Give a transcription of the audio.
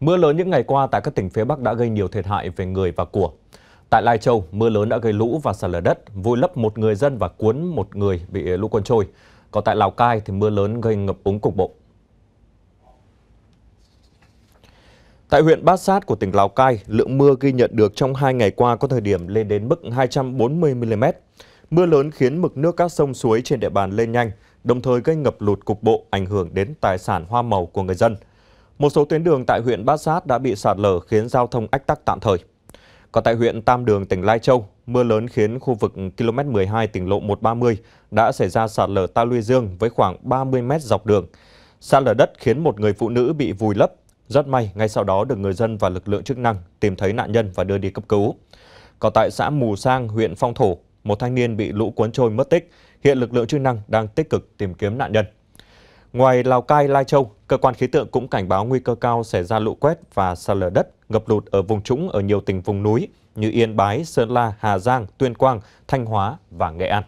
Mưa lớn những ngày qua tại các tỉnh phía Bắc đã gây nhiều thiệt hại về người và của. Tại Lai Châu, mưa lớn đã gây lũ và sạt lở đất, vùi lấp một người dân và cuốn một người bị lũ cuốn trôi. Còn tại Lào Cai thì mưa lớn gây ngập úng cục bộ. Tại huyện Bát Sát của tỉnh Lào Cai, lượng mưa ghi nhận được trong 2 ngày qua có thời điểm lên đến mức 240 mm. Mưa lớn khiến mực nước các sông suối trên địa bàn lên nhanh, đồng thời gây ngập lụt cục bộ ảnh hưởng đến tài sản hoa màu của người dân. Một số tuyến đường tại huyện Bát Sát đã bị sạt lở khiến giao thông ách tắc tạm thời. Còn tại huyện Tam Đường, tỉnh Lai Châu, mưa lớn khiến khu vực km 12 tỉnh lộ 130 đã xảy ra sạt lở ta luy dương với khoảng 30 mét dọc đường. Sạt lở đất khiến một người phụ nữ bị vùi lấp. Rất may, ngay sau đó được người dân và lực lượng chức năng tìm thấy nạn nhân và đưa đi cấp cứu. Còn tại xã Mù Sang, huyện Phong Thổ, một thanh niên bị lũ cuốn trôi mất tích. Hiện lực lượng chức năng đang tích cực tìm kiếm nạn nhân. Ngoài Lào Cai, Lai Châu, cơ quan khí tượng cũng cảnh báo nguy cơ cao xảy ra lũ quét và sạt lở đất, ngập lụt ở vùng trũng ở nhiều tỉnh vùng núi như Yên Bái, Sơn La, Hà Giang, Tuyên Quang, Thanh Hóa và Nghệ An.